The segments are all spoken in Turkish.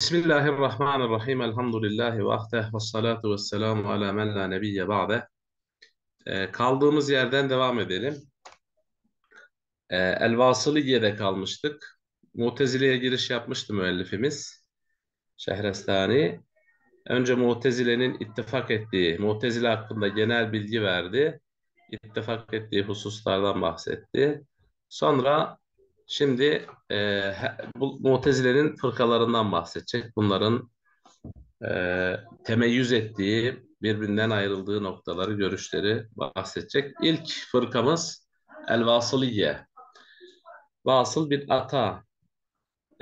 Bismillahirrahmanirrahim. Elhamdülillahi ve ahdeh ve salatu ve selamu ala men la nebiyye ba'deh. Ee, kaldığımız yerden devam edelim. Ee, El-Vasıliye'de kalmıştık. Mutezile'ye giriş yapmıştı müellifimiz. Şehrestani. Önce Mutezile'nin ittifak ettiği, Mutezile hakkında genel bilgi verdi. İttifak ettiği hususlardan bahsetti. Sonra Şimdi e, bu Mutezile'nin fırkalarından bahsedecek. Bunların e, temeyyüz ettiği, birbirinden ayrıldığı noktaları, görüşleri bahsedecek. İlk fırkamız El-Vasıliye. Vasıl bir Ata.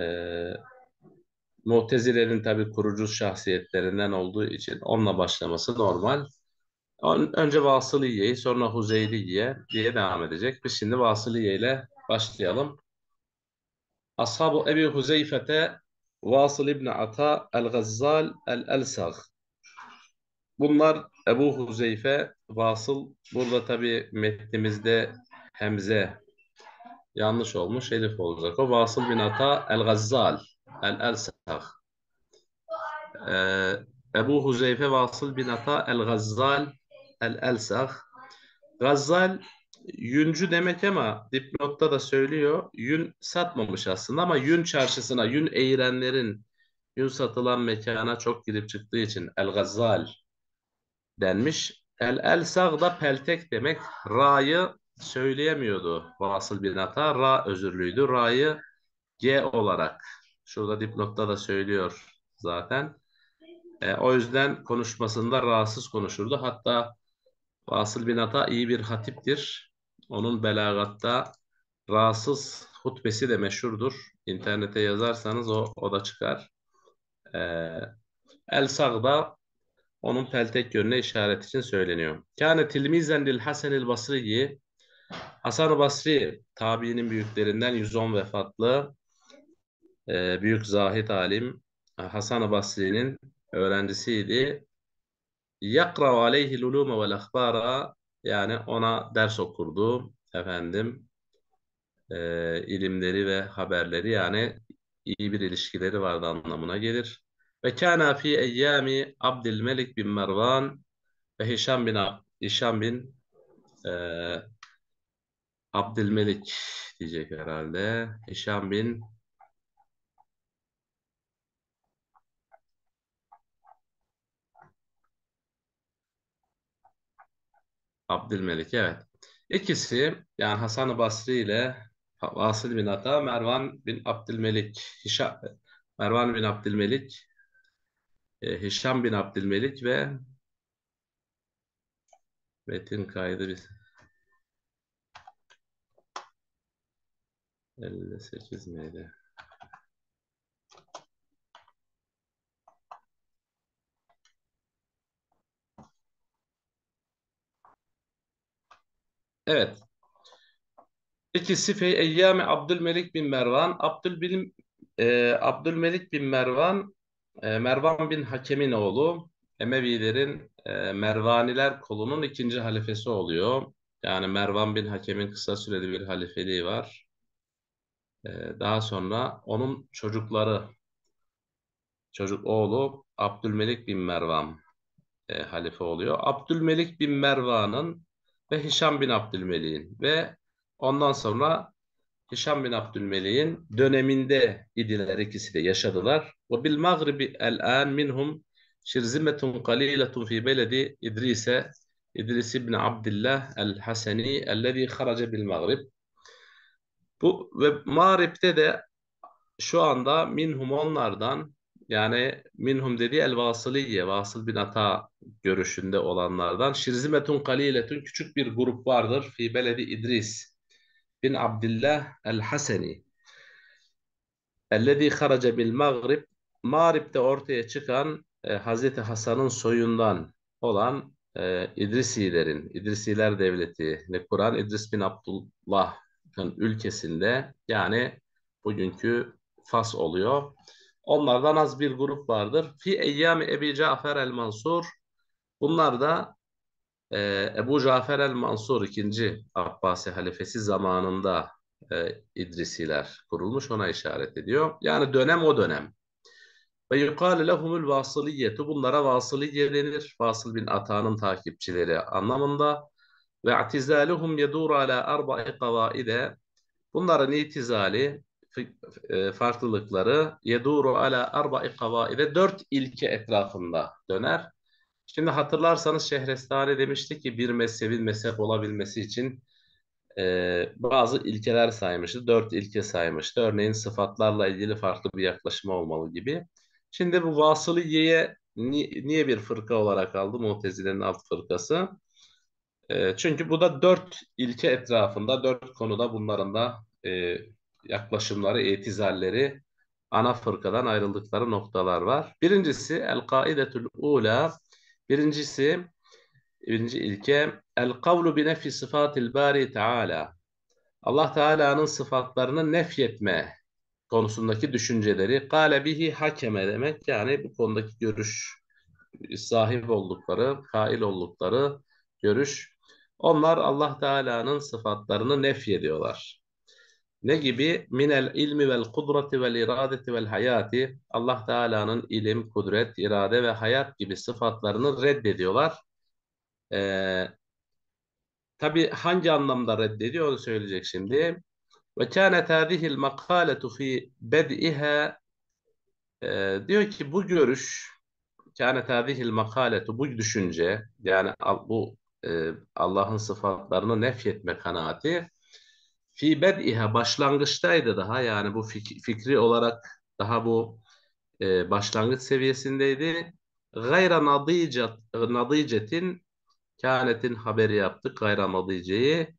E, Mutezile'nin tabi kurucu şahsiyetlerinden olduğu için onunla başlaması normal. Önce Vasıliye'yi sonra Huzeyliye diye devam edecek. Biz şimdi Vasıliye ile başlayalım. Ashabu Ebi Huzeyfe'te Vasıl İbni Ata El-Gazzal El-Elsag. Bunlar Ebu Huzeyfe, Vasıl. Burada tabi metnimizde Hemze yanlış olmuş. Elif olacak. O Vasıl bin Ata El-Gazzal El-Elsag. Ee, Ebu Huzeyfe Vasıl bin Ata El-Gazzal El-Elsag. Gazzal Yüncü demek ama dipnotta da söylüyor. Yün satmamış aslında ama yün çarşısına, yün eğrenlerin, yün satılan mekana çok gidip çıktığı için El Gazal denmiş. El El Sağ peltek demek. Ra'yı söyleyemiyordu Vasıl bin Ata. Ra özürlüydü. Ra'yı G olarak. Şurada dipnotta da söylüyor zaten. E, o yüzden konuşmasında rahatsız konuşurdu. Hatta Vasıl bin Ata iyi bir hatiptir. Onun belagatta rahatsız hutbesi de meşhurdur. İnternete yazarsanız o, o da çıkar. Ee, El Sag'da onun peltek yönüne işaret için söyleniyor. Kâne tilmizen lil Hasenil Basri'yi Hasan Basri tabiinin büyüklerinden 110 vefatlı e, büyük zahit alim e, Hasan Basri'nin öğrencisiydi. Yakra aleyhi lulume vel akhbara yani ona ders okurdu efendim e, ilimleri ve haberleri yani iyi bir ilişkileri vardı anlamına gelir. Ve kana fi eyyami Abdülmelik bin Mervan ve Hişam bin Hişam bin e, Abdülmelik diyecek herhalde. Hişam bin Abdülmelik evet. İkisi yani Hasan-ı Basri ile Vasıl bin Ata, Mervan bin Abdülmelik, Hişam, Mervan bin Abdülmelik, e, Hişam bin Abdülmelik ve Metin kaydı biz 58 miydi? Evet. İkisi fi eyyame Abdülmelik bin Mervan. Abdülbilim, e, Abdülmelik bin Mervan, e, Mervan bin Hakem'in oğlu. Emevilerin e, Mervaniler kolunun ikinci halifesi oluyor. Yani Mervan bin Hakem'in kısa süreli bir halifeliği var. E, daha sonra onun çocukları, çocuk oğlu Abdülmelik bin Mervan e, halife oluyor. Abdülmelik bin Mervan'ın ve Hişam bin Abdülmelik'in ve ondan sonra Hişam bin Abdülmelik'in döneminde idiler ikisi de yaşadılar. Ve bil Magribi el an minhum şirzimetun kaliletun fi beledi İdris'e İdris ibn Abdullah el-Haseni ellezî harace bil Magrib. Bu ve Mağrib'de de şu anda minhum onlardan yani minhum dediği el vasıliye, Vasıl bin Ata görüşünde olanlardan. Şirzimetun kaliletun küçük bir grup vardır. Fi beledi İdris bin Abdullah el-Haseni. Ellezî haraca bil Mağrib. Mağrib'de ortaya çıkan e, Hazreti Hasan'ın soyundan olan e, İdrisilerin, İdrisiler Devleti'ni kuran İdris bin Abdullah'ın ülkesinde yani bugünkü Fas oluyor Onlardan az bir grup vardır. Fi eyyami Ebi Cafer el Mansur. Bunlar da e, Ebu Cafer el Mansur ikinci Abbasi halifesi zamanında e, İdrisiler kurulmuş ona işaret ediyor. Yani dönem o dönem. Ve yukale lehumul vasıliyyetu. Bunlara vasıliye denir. Vasıl bin Ata'nın takipçileri anlamında. Ve atizaluhum yedur ala arba'i kavaide. Bunların itizali e, farklılıkları yeduru ala arba'i kavaide dört ilke etrafında döner. Şimdi hatırlarsanız Şehrestani demişti ki bir mezhebin mezhep olabilmesi için e, bazı ilkeler saymıştı. Dört ilke saymıştı. Örneğin sıfatlarla ilgili farklı bir yaklaşım olmalı gibi. Şimdi bu Vasıliye'ye ni, niye bir fırka olarak aldı Mutezile'nin alt fırkası? E, çünkü bu da dört ilke etrafında, dört konuda bunların da e, yaklaşımları, etizalleri, ana fırkadan ayrıldıkları noktalar var. Birincisi el-kaidetül ula, birincisi birinci ilke el-kavlu bi nefi sıfatil bari teala. Allah Teala'nın sıfatlarını nefyetme konusundaki düşünceleri kale bihi hakeme demek yani bu konudaki görüş sahip oldukları, kail oldukları görüş. Onlar Allah Teala'nın sıfatlarını nefyediyorlar. Ne gibi? Minel ilmi vel kudreti vel iradeti vel hayati. Allah Teala'nın ilim, kudret, irade ve hayat gibi sıfatlarını reddediyorlar. Ee, Tabi hangi anlamda reddediyor onu söyleyecek şimdi. Ve kânet hâzihil makâletu fî bed'ihâ ee, diyor ki bu görüş kânet hâzihil makâletu bu düşünce yani bu e, Allah'ın sıfatlarını nefyetme kanaati fi bed'iha başlangıçtaydı daha yani bu fikri olarak daha bu e, başlangıç seviyesindeydi. Gayra nadicet, nadicetin kânetin haberi yaptık gayra nadiceyi.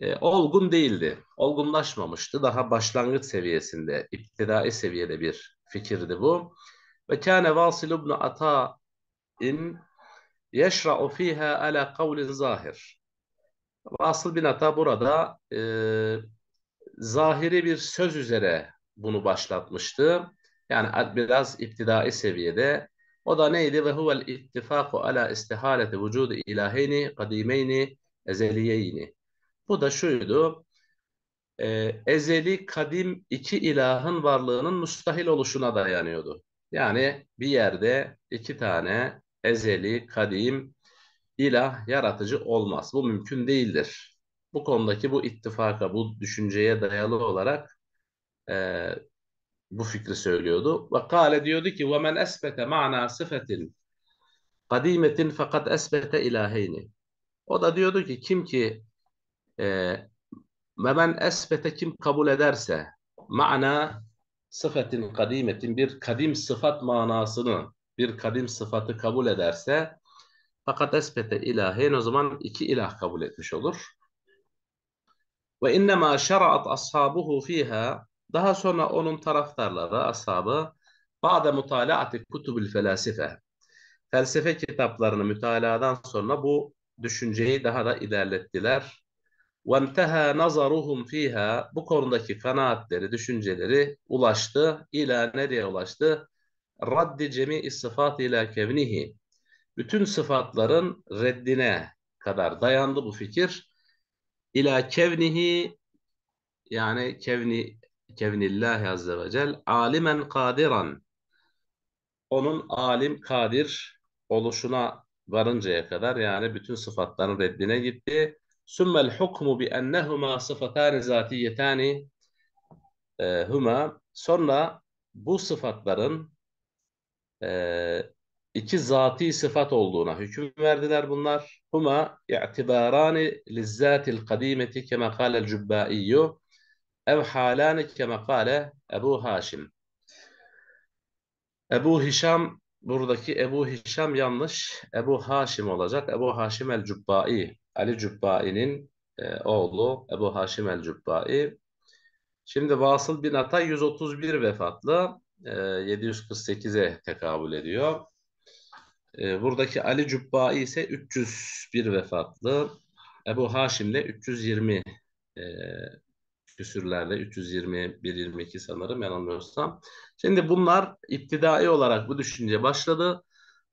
E, olgun değildi. Olgunlaşmamıştı. Daha başlangıç seviyesinde, iptidai seviyede bir fikirdi bu. Ve kâne vasil ibn Ata'in yeşra'u fîhâ ala kavlin zahir. Asıl bir hata burada e, zahiri bir söz üzere bunu başlatmıştı. Yani biraz iptidai seviyede. O da neydi? Ve huvel ittifaku ala istihaleti vücudu ilaheyni kadimeyni ezeliyeyni. Bu da şuydu. E, ezeli kadim iki ilahın varlığının müstahil oluşuna dayanıyordu. Yani bir yerde iki tane ezeli kadim ilah yaratıcı olmaz. Bu mümkün değildir. Bu konudaki bu ittifaka, bu düşünceye dayalı olarak e, bu fikri söylüyordu. Ve kâle diyordu ki وَمَنْ أَسْبَتَ مَعْنَا صِفَةٍ قَد۪يمَةٍ fakat أَسْبَتَ ilaheyni. O da diyordu ki kim ki e, وَمَنْ أَسْبَتَ kim kabul ederse mana sıfetin kadimetin bir kadim sıfat manasını bir kadim sıfatı kabul ederse fakat esbete ilahin o zaman iki ilah kabul etmiş olur. Ve innema şera'at ashabuhu fiha daha sonra onun taraftarları, ashabı ba'de mutalaati kutubil felasife felsefe kitaplarını mütaladan sonra bu düşünceyi daha da ilerlettiler. وَانْتَهَا نَظَرُهُمْ fiha Bu konudaki kanaatleri, düşünceleri ulaştı. İla nereye ulaştı? Raddi cemi'i sıfat ila kevnihi bütün sıfatların reddine kadar dayandı bu fikir. İla kevnihi yani kevni kevnillahi azze ve cel alimen kadiran onun alim kadir oluşuna varıncaya kadar yani bütün sıfatların reddine gitti. Sümmel hukmu bi ennehuma sıfatani zatiyetani e, huma sonra bu sıfatların e, iki zatî sıfat olduğuna hüküm verdiler bunlar. Huma i'tibarani lizzatil kadimeti kema kâlel cübbâiyyu ev halâni kema kâle Ebu Haşim. Ebu Hişam buradaki Ebu Hişam yanlış. Ebu Haşim olacak. Ebu Haşim el Cübbai. Ali Cübbai'nin e, oğlu Ebu Haşim el Cübbai. Şimdi Vasıl bin Atay 131 vefatlı. E, 748'e tekabül ediyor. E, buradaki Ali Cübbai ise 301 vefatlı. Ebu Haşim de 320 e, küsürlerde 321-22 sanırım yanılmıyorsam. Şimdi bunlar iptidai olarak bu düşünce başladı.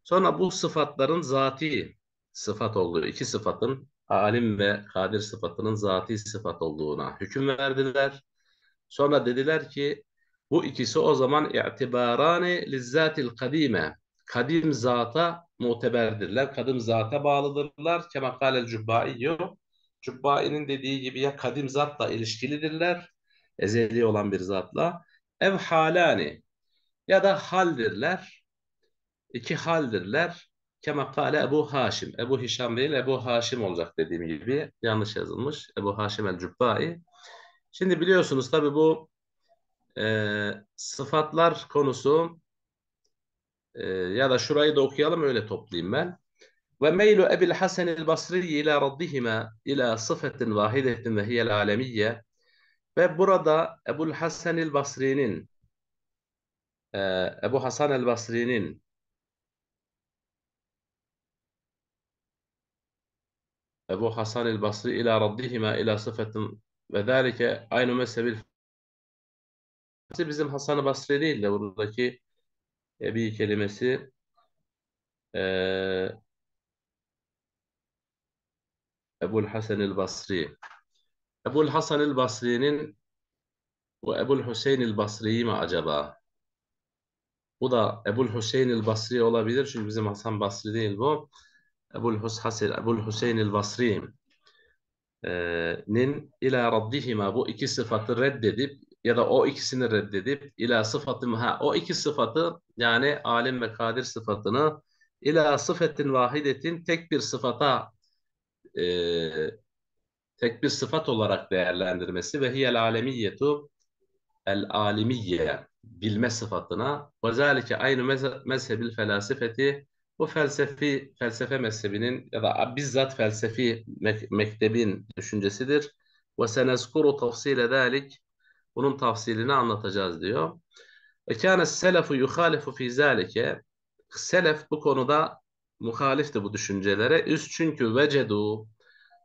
Sonra bu sıfatların zati sıfat olduğu iki sıfatın alim ve kadir sıfatının zati sıfat olduğuna hüküm verdiler. Sonra dediler ki bu ikisi o zaman i'tibarani lizzatil kadime kadim zata muteberdirler. Kadim zata bağlıdırlar. Kemakale cübbai diyor. Cübbai'nin dediği gibi ya kadim zatla ilişkilidirler. Ezeli olan bir zatla. Ev halani ya da haldirler. İki haldirler. Kemakale Ebu Haşim. Ebu Hişam değil Ebu Haşim olacak dediğim gibi. Yanlış yazılmış. Ebu Haşim el-Cübbai. Şimdi biliyorsunuz tabi bu e, sıfatlar konusu e, ya da şurayı da okuyalım öyle toplayayım ben. Ve meylu Ebil Hasan el Basri ila raddihima ila sıfatin vahidetin ve hiyel alemiyye. Ve burada Ebul Hasan el Basri'nin e, Ebu Hasan el Basri'nin Ebu Hasan el Basri ila raddihima ila sıfatin ve zalike aynı mezhebil bizim Hasan-ı Basri değil de buradaki Ebi kelimesi e, Ebul Hasan el Basri. Ebul Hasan el Basri'nin bu Ebul Hüseyin el Basri'yi mi acaba? Bu da Ebul Hüseyin el Basri olabilir çünkü bizim Hasan Basri değil bu. Ebul Hasan Ebul Hüseyin el Basri'nin, e, ila raddihima bu iki sıfatı reddedip ya da o ikisini reddedip ila sıfatı ha o iki sıfatı yani alim ve kadir sıfatını ila sıfetin vahidetin tek bir sıfata e, tek bir sıfat olarak değerlendirmesi ve hiyel alemiyyetu el alimiyye bilme sıfatına ve zalike aynı mezhebil felasifeti bu felsefi felsefe mezhebinin ya da bizzat felsefi mek mektebin düşüncesidir. Ve senezkuru tafsile dalik bunun tafsilini anlatacağız diyor. Ve kâne selefu yuhalifu fî zâlike. Selef bu konuda muhalifti bu düşüncelere. Üst çünkü vecedu.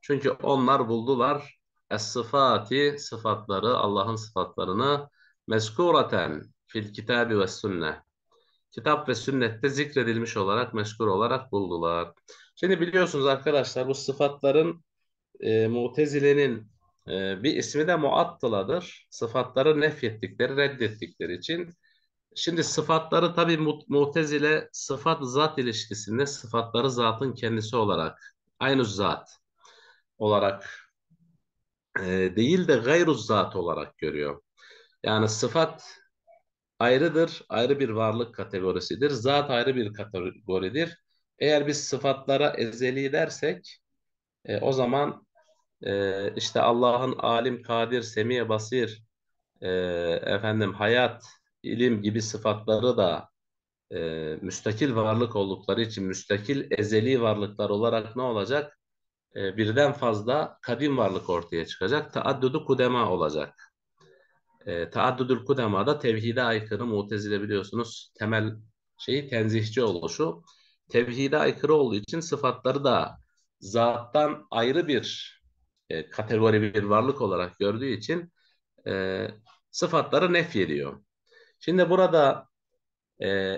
Çünkü onlar buldular. Es-sıfati sıfatları, Allah'ın sıfatlarını mezkuraten fil kitabi ve sünne. Kitap ve sünnette zikredilmiş olarak, meşgul olarak buldular. Şimdi biliyorsunuz arkadaşlar bu sıfatların e, mutezilenin e, bir ismi de muattıladır. Sıfatları nefyettikleri, reddettikleri için. Şimdi sıfatları tabi mutezile sıfat zat ilişkisinde sıfatları zatın kendisi olarak, aynı zat olarak e, değil de gayru zat olarak görüyor. Yani sıfat ayrıdır, ayrı bir varlık kategorisidir. Zat ayrı bir kategoridir. Eğer biz sıfatlara ezeli dersek e, o zaman e, işte Allah'ın alim, kadir, semiye, basir, e, efendim hayat, ilim gibi sıfatları da e, müstakil varlık oldukları için müstakil ezeli varlıklar olarak ne olacak? E, birden fazla kadim varlık ortaya çıkacak. Taaddüdü kudema olacak. E, Taaddüdül kudema da tevhide aykırı mutezile biliyorsunuz. Temel şeyi tenzihçi oluşu. Tevhide aykırı olduğu için sıfatları da zattan ayrı bir e, kategori bir varlık olarak gördüğü için e, sıfatları nef ediyor. Şimdi burada e,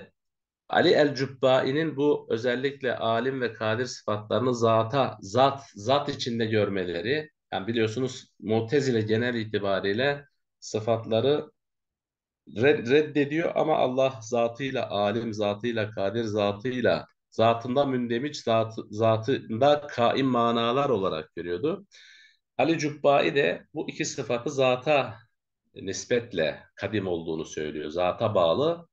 Ali el-Cübbai'nin bu özellikle alim ve kadir sıfatlarını zata, zat, zat içinde görmeleri, yani biliyorsunuz ile genel itibariyle sıfatları reddediyor ama Allah zatıyla alim, zatıyla kadir, zatıyla zatında mündemiş, zat, zatında kaim manalar olarak görüyordu. Ali Cübbai de bu iki sıfatı zata nispetle kadim olduğunu söylüyor. Zata bağlı.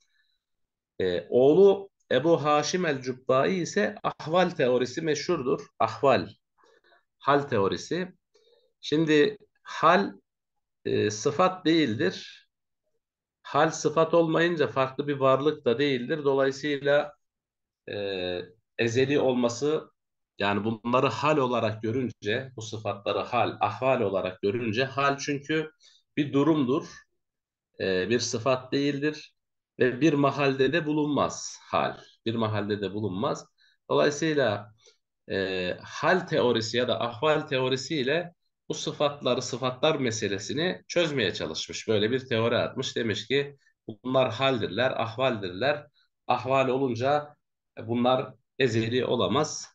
E, oğlu Ebu Haşim el-Cübbai ise ahval teorisi meşhurdur. Ahval, hal teorisi. Şimdi hal e, sıfat değildir. Hal sıfat olmayınca farklı bir varlık da değildir. Dolayısıyla e, ezeli olması yani bunları hal olarak görünce, bu sıfatları hal, ahval olarak görünce, hal çünkü bir durumdur, e, bir sıfat değildir ve bir mahalde de bulunmaz hal. Bir mahalde de bulunmaz. Dolayısıyla e, hal teorisi ya da ahval teorisiyle bu sıfatları, sıfatlar meselesini çözmeye çalışmış. Böyle bir teori atmış. Demiş ki bunlar haldirler, ahvaldirler. Ahval olunca bunlar ezeli olamaz.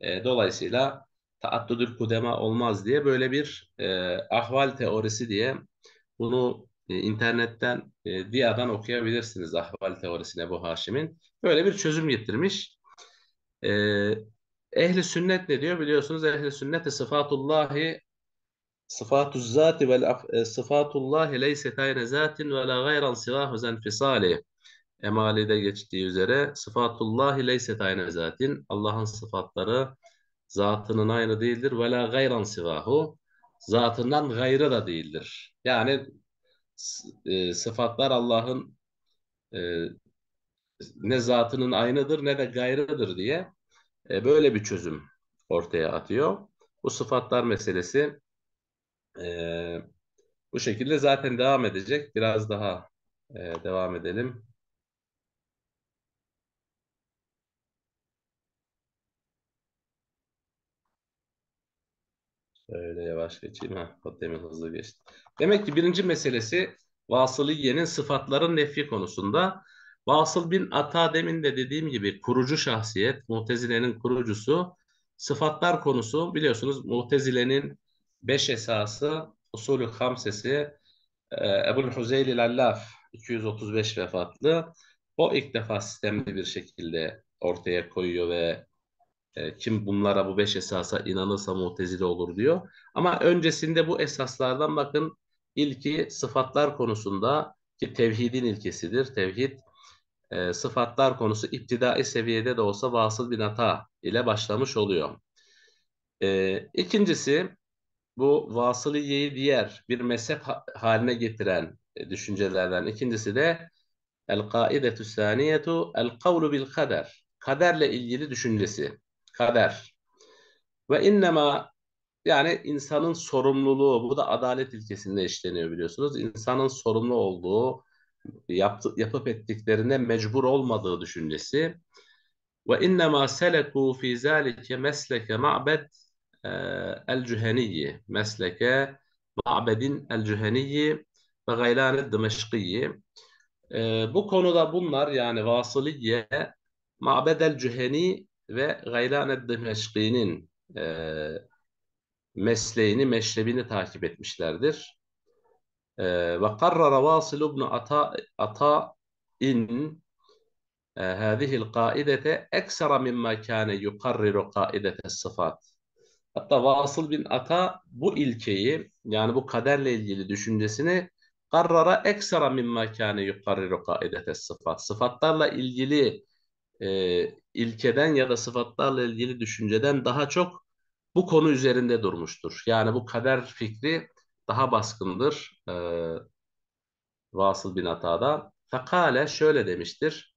E, dolayısıyla taaddüdül kudema olmaz diye böyle bir e, ahval teorisi diye bunu e, internetten e, DIA'dan okuyabilirsiniz ahval teorisine bu Haşim'in. Böyle bir çözüm getirmiş. E, ehli sünnet ne diyor biliyorsunuz ehli sünnete sıfatullahi sıfatu zati vel e, sıfatullahi leyse kayne zatin ve la gayran sivahu zenfisali. Emali'de geçtiği üzere sıfatullahi leyset aynı zatin. Allah'ın sıfatları zatının aynı değildir. Ve la gayran sivahu. Zatından gayrı da değildir. Yani e, sıfatlar Allah'ın e, ne zatının aynıdır ne de gayrıdır diye e, böyle bir çözüm ortaya atıyor. Bu sıfatlar meselesi e, bu şekilde zaten devam edecek. Biraz daha e, devam edelim. Şöyle yavaş geçeyim. Ha, demin hızlı geçti. Demek ki birinci meselesi Vasıliye'nin sıfatların nefi konusunda. Vasıl bin Ata demin de dediğim gibi kurucu şahsiyet, Mutezile'nin kurucusu. Sıfatlar konusu biliyorsunuz Mutezile'nin beş esası, usulü hamsesi, e, Ebu'l Huzeyl Allaf 235 vefatlı. O ilk defa sistemli bir şekilde ortaya koyuyor ve e, kim bunlara bu beş esasa inanırsa mutezile olur diyor. Ama öncesinde bu esaslardan bakın ilki sıfatlar konusunda ki tevhidin ilkesidir. Tevhid e, sıfatlar konusu iptidai seviyede de olsa vasıl bin hata ile başlamış oluyor. E, ikincisi bu vasıliyeyi diğer bir mezhep haline getiren e, düşüncelerden ikincisi de el-kaidetü saniyetu el-kavlu bil kader. Kaderle ilgili düşüncesi kader. Ve innema yani insanın sorumluluğu bu da adalet ilkesinde işleniyor biliyorsunuz. İnsanın sorumlu olduğu, yaptı, yapıp ettiklerine mecbur olmadığı düşüncesi. Ve innema seleku fi zalike mesleke ma'bed e, el cüheniyyi. Mesleke ma'bedin el cüheniyyi ve gaylan dımeşkiyi. E, bu konuda bunlar yani vasıliyye ma'bed el cüheni ve Gaylane Dimeşki'nin e, mesleğini, meşrebini takip etmişlerdir. E, ve karrara Vasil ibn Ata'in e, hâzihil kaidete eksera mimma kâne yukarriru kaidete sıfat. Hatta Vasıl bin Ata bu ilkeyi yani bu kaderle ilgili düşüncesini karrara eksera mimma kâne yukarriru kaidete sıfat. Sıfatlarla ilgili e, ilkeden ya da sıfatlarla ilgili düşünceden daha çok bu konu üzerinde durmuştur. Yani bu kader fikri daha baskındır e, Vasıl bin Ata'da. Fekale şöyle demiştir.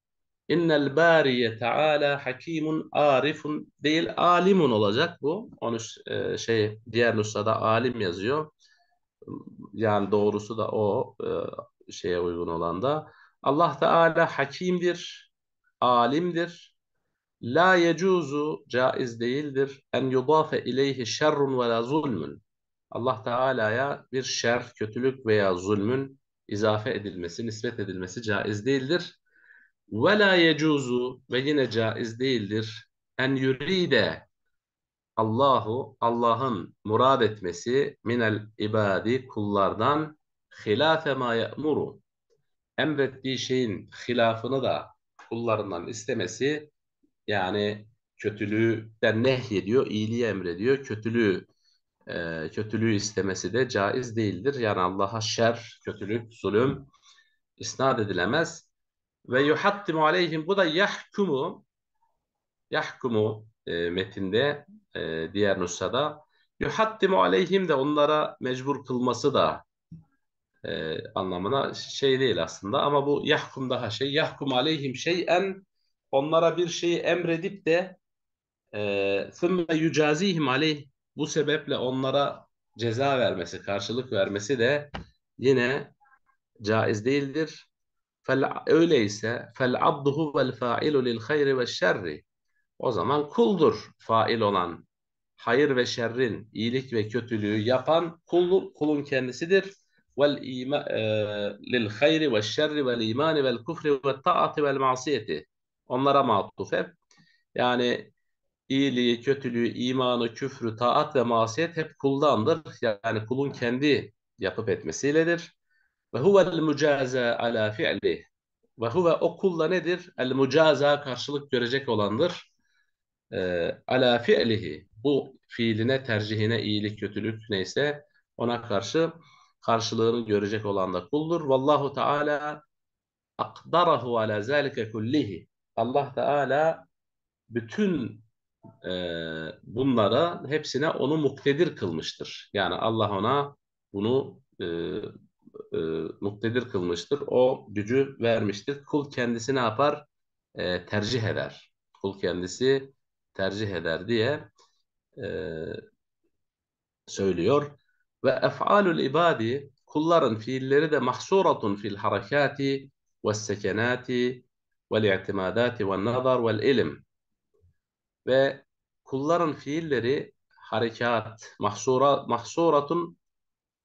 İnnel bariye teala hakimun arifun değil alimun olacak bu. Onu e, şey diğer nusrada alim yazıyor. Yani doğrusu da o e, şeye uygun olan da. Allah Teala hakimdir, alimdir. La yecuzu caiz değildir. En yudafe ileyhi şerrun ve la zulmün. Allah Teala'ya bir şer, kötülük veya zulmün izafe edilmesi, nispet edilmesi caiz değildir. Ve la yecuzu ve yine caiz değildir. En yuride Allahu Allah'ın murad etmesi minel ibadi kullardan hilafe ma ya'muru emrettiği şeyin hilafını da kullarından istemesi yani kötülüğden nehyediyor, iyiliği emrediyor. Kötülüğü e, kötülüğü istemesi de caiz değildir. Yani Allah'a şer, kötülük, zulüm isnat edilemez. Ve yuhattimu aleyhim bu da yahkumu yahkumu e, metinde e, diğer nüshada yuhattimu aleyhim de onlara mecbur kılması da e, anlamına şey değil aslında ama bu yahkum daha şey yahkum aleyhim şeyen onlara bir şeyi emredip de ثُمَّ e, يُجَازِيهِمْ Aleyh Bu sebeple onlara ceza vermesi, karşılık vermesi de yine caiz değildir. Öyleyse abduhu فَالْعَبْدُهُ وَالْفَائِلُ ve وَالشَّرِّ O zaman kuldur fail olan, hayır ve şerrin, iyilik ve kötülüğü yapan kul, kulun kendisidir. والإيمان للخير والشر والإيمان والكفر والطاعة والمعصية onlara matuf hep. Yani iyiliği, kötülüğü, imanı, küfrü, taat ve masiyet hep kuldandır. Yani kulun kendi yapıp etmesiyledir. Ve huvel mücaza ala fi'li. Ve huve o kulla nedir? El mücaza karşılık görecek olandır. E, ala fi'lihi. Bu fiiline, tercihine, iyilik, kötülük neyse ona karşı karşılığını görecek olan da kuldur. Vallahu Teala akdarahu ala zalike kullihi. Allah Teala bütün e, bunlara hepsine onu muktedir kılmıştır. Yani Allah ona bunu e, e, muktedir kılmıştır. O gücü vermiştir. Kul kendisi ne yapar? E, tercih eder. Kul kendisi tercih eder diye e, söylüyor. Ve ef'alul ibadi kulların fiilleri de mahsuratun fil harekati ve sekenati vel i'timadati ve nazar vel ilim. Ve kulların fiilleri harekat, mahsura, mahsuratun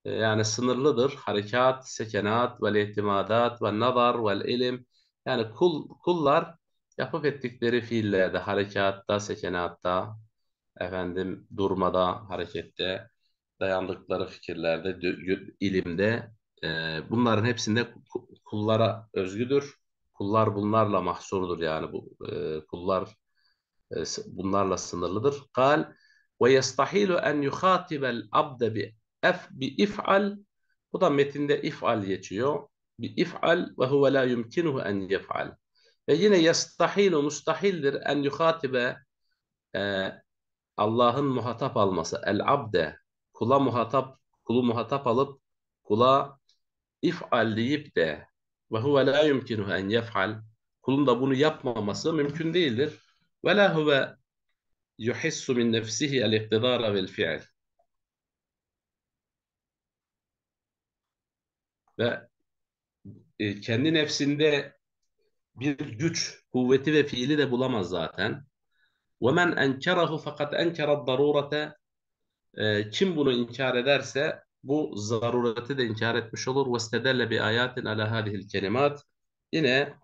e, yani sınırlıdır. Harekat, sekenat, vel i'timadat ve nazar vel ilim. Yani kul, kullar yapıp ettikleri fiillerde, harekatta, sekenatta, efendim durmada, harekette dayandıkları fikirlerde, ilimde e, bunların hepsinde kullara özgüdür. Kullar bunlarla mahsurdur yani bu e, kullar e, bunlarla sınırlıdır. Kal ve yestahilu en yuhatibel abde bi ef bi if'al bu da metinde if'al geçiyor. Bi if'al ve huve la yumkinuhu en yef'al. Ve yine yestahilu mustahildir en yuhatibe e, Allah'ın muhatap alması el abde kula muhatap kulu muhatap alıp kula if'al deyip de ve huve la yumkinuhu en yef'al kulun da bunu yapmaması mümkün değildir. Ve la huve yuhissu min nefsihi el iktidara vel fi'l. Ve e, kendi nefsinde bir güç, kuvveti ve fiili de bulamaz zaten. وَمَنْ اَنْكَرَهُ فَقَدْ اَنْكَرَ الضَّرُورَةَ e, kim bunu inkar ederse bu zarureti de inkar etmiş olur. وَاسْتَدَلَّ بِآيَاتٍ عَلَى هَذِهِ الْكَلِمَاتِ Yine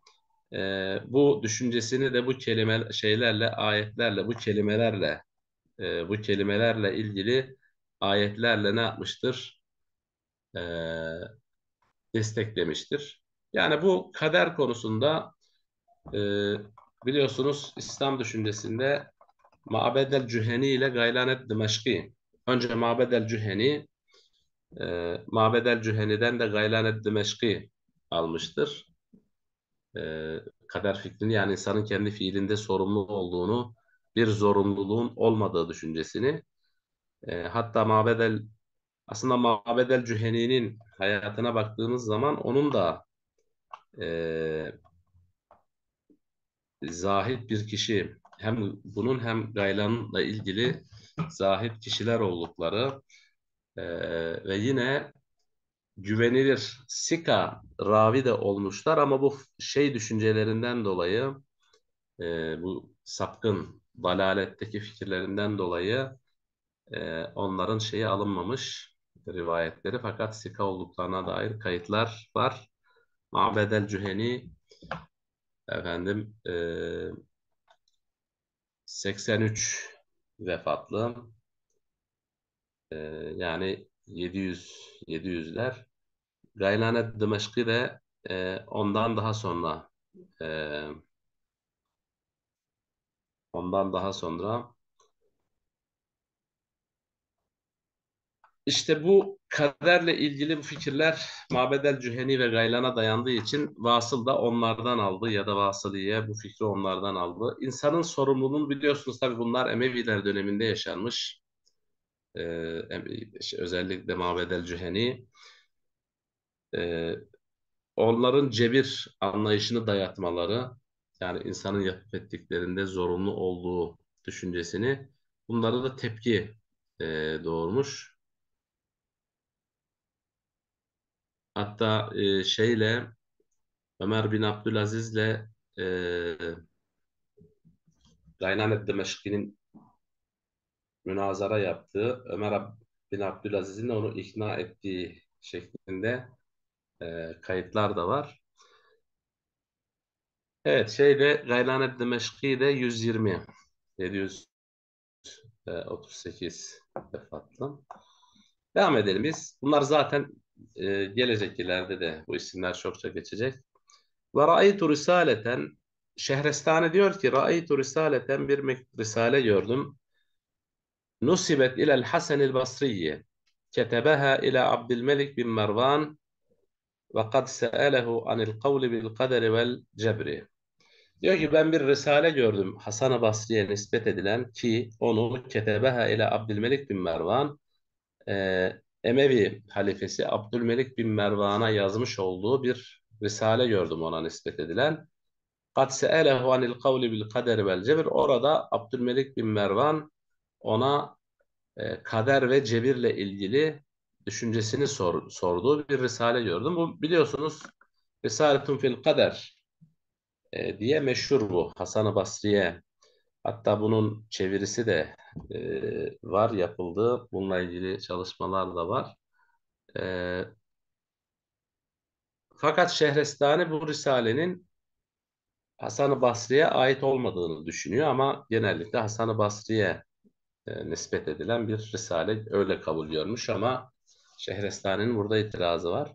e, bu düşüncesini de bu kelime şeylerle, ayetlerle, bu kelimelerle, e, bu kelimelerle ilgili ayetlerle ne yapmıştır? E, desteklemiştir. Yani bu kader konusunda e, biliyorsunuz İslam düşüncesinde Ma'bedel Cüheni ile Gaylanet Dimeşki Önce Ma'bed Mabedel Cüheni, e, Mabedel Cüheni'den de Gaylanet Dimeşki almıştır. E, kader fikrini yani insanın kendi fiilinde sorumlu olduğunu, bir zorunluluğun olmadığı düşüncesini. E, hatta Mabedel aslında Ma'bed Mabedel Cüheni'nin hayatına baktığımız zaman onun da e, zahit bir kişi hem bunun hem Gaylan'la ilgili zahit kişiler oldukları e, ve yine güvenilir sika ravi de olmuşlar ama bu şey düşüncelerinden dolayı e, bu sapkın dalaletteki fikirlerinden dolayı e, onların şeyi alınmamış rivayetleri fakat sika olduklarına dair kayıtlar var. Ma'bedel Cüheni efendim e, 83 vefatlı. Ee, yani 700 700'ler. Gaylanet Dımeşk'i de e, ondan daha sonra e, ondan daha sonra işte bu Kaderle ilgili bu fikirler Mabedel Cüheni ve Gaylan'a dayandığı için Vasıl da onlardan aldı ya da Vasıliye bu fikri onlardan aldı. İnsanın sorumluluğunu biliyorsunuz tabii bunlar Emeviler döneminde yaşanmış. Ee, özellikle Mabedel Cüheni. Ee, onların cebir anlayışını dayatmaları yani insanın yapıp ettiklerinde zorunlu olduğu düşüncesini bunlara da tepki e, doğurmuş. Hatta e, şeyle Ömer bin Abdülaziz'le e, Gaynamet Demeşki'nin münazara yaptığı Ömer bin Abdülaziz'in de onu ikna ettiği şeklinde e, kayıtlar da var. Evet şeyde Gaylanet de 120 738 vefatlı. Devam edelim biz. Bunlar zaten e, ee, gelecekilerde de bu isimler çokça geçecek. Ve ra'aytu risaleten Şehrestane diyor ki ra'aytu risaleten bir risale gördüm. Nusibet ilel Hasenil Basriye ketebeha ila Abdülmelik bin Mervan ve kad se'elehu anil kavli bil kaderi vel cebri. Diyor ki ben bir risale gördüm Hasan-ı Basri'ye nispet edilen ki onu ketebeha ile Abdülmelik bin Mervan e, Emevi halifesi Abdülmelik bin Mervan'a yazmış olduğu bir risale gördüm ona nispet edilen. قَدْ سَأَلَهُ عَنِ الْقَوْلِ بِالْقَدَرِ وَالْجَبِرِ Orada Abdülmelik bin Mervan ona e, kader ve cebirle ilgili düşüncesini sor, sorduğu bir risale gördüm. Bu biliyorsunuz Risaletun fil Kader e, diye meşhur bu. Hasan-ı Basri'ye Hatta bunun çevirisi de e, var yapıldı. Bununla ilgili çalışmalar da var. E, fakat Şehrestani bu Risale'nin Hasan-ı Basri'ye ait olmadığını düşünüyor ama genellikle Hasan-ı Basri'ye e, nispet edilen bir Risale öyle kabul görmüş ama Şehrestani'nin burada itirazı var.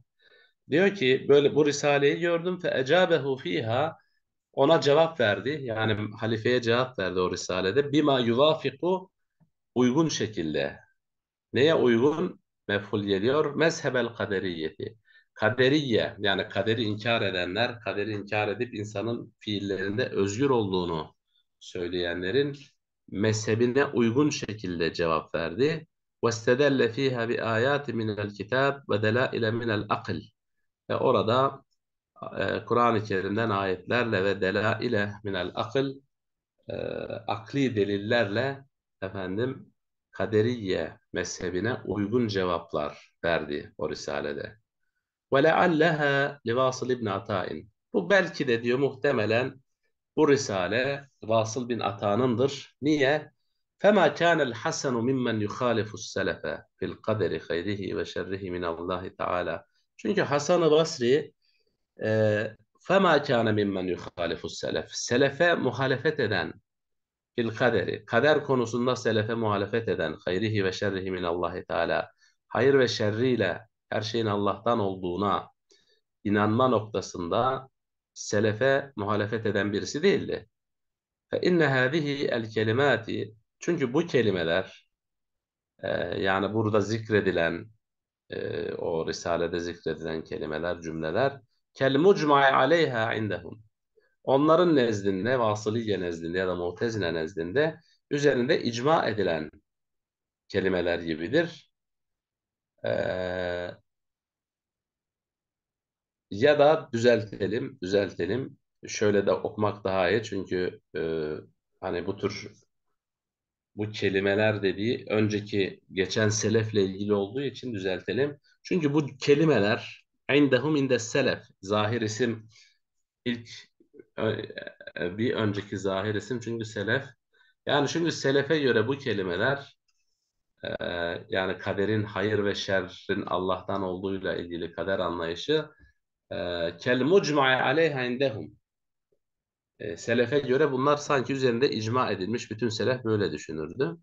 Diyor ki böyle bu Risale'yi gördüm fe ecabehu fiha ona cevap verdi. Yani halifeye cevap verdi o risalede. Bima yuvafiku uygun şekilde. Neye uygun? Mefhul geliyor. Mezhebel kaderiyeti. Kaderiye yani kaderi inkar edenler, kaderi inkar edip insanın fiillerinde özgür olduğunu söyleyenlerin mezhebine uygun şekilde cevap verdi. وَاسْتَدَلَّ ف۪يهَا بِآيَاتِ مِنَ الْكِتَابِ وَدَلَائِلَ مِنَ الْاَقْلِ Ve orada e, Kur'an-ı Kerim'den ayetlerle ve delaile minel akıl e, akli delillerle efendim kaderiye mezhebine uygun cevaplar verdi o risalede. Ve lealleha livasıl ibn Ata'in. Bu belki de diyor muhtemelen bu risale Vasıl bin Ata'nındır. Niye? kana فَمَا كَانَ الْحَسَنُ مِمَّنْ يُخَالِفُ fil kaderi الْقَدَرِ ve وَشَرِّهِ min Allah تَعَالَى Çünkü Hasan-ı Basri فَمَا كَانَ مِمَّنْ يُخَالِفُ السَّلَفِ Selefe muhalefet eden fil kaderi, kader konusunda selefe muhalefet eden hayrihi ve şerrihi min Allahi Teala hayır ve şerriyle her şeyin Allah'tan olduğuna inanma noktasında selefe muhalefet eden birisi değildi. Fe inne hâzihi çünkü bu kelimeler e, yani burada zikredilen e, o risalede zikredilen kelimeler, cümleler kel mucma'i aleyha indehum. Onların nezdinde, vasıliye nezdinde ya da mutezine nezdinde üzerinde icma edilen kelimeler gibidir. Ee, ya da düzeltelim, düzeltelim. Şöyle de okumak daha iyi çünkü e, hani bu tür bu kelimeler dediği önceki geçen selefle ilgili olduğu için düzeltelim. Çünkü bu kelimeler indehum inde selef zahir isim ilk e, e, bir önceki zahir isim çünkü selef yani çünkü selefe göre bu kelimeler e, yani kaderin hayır ve şerrin Allah'tan olduğuyla ilgili kader anlayışı kel mucma'i aleyha indehum selefe göre bunlar sanki üzerinde icma edilmiş bütün selef böyle düşünürdü.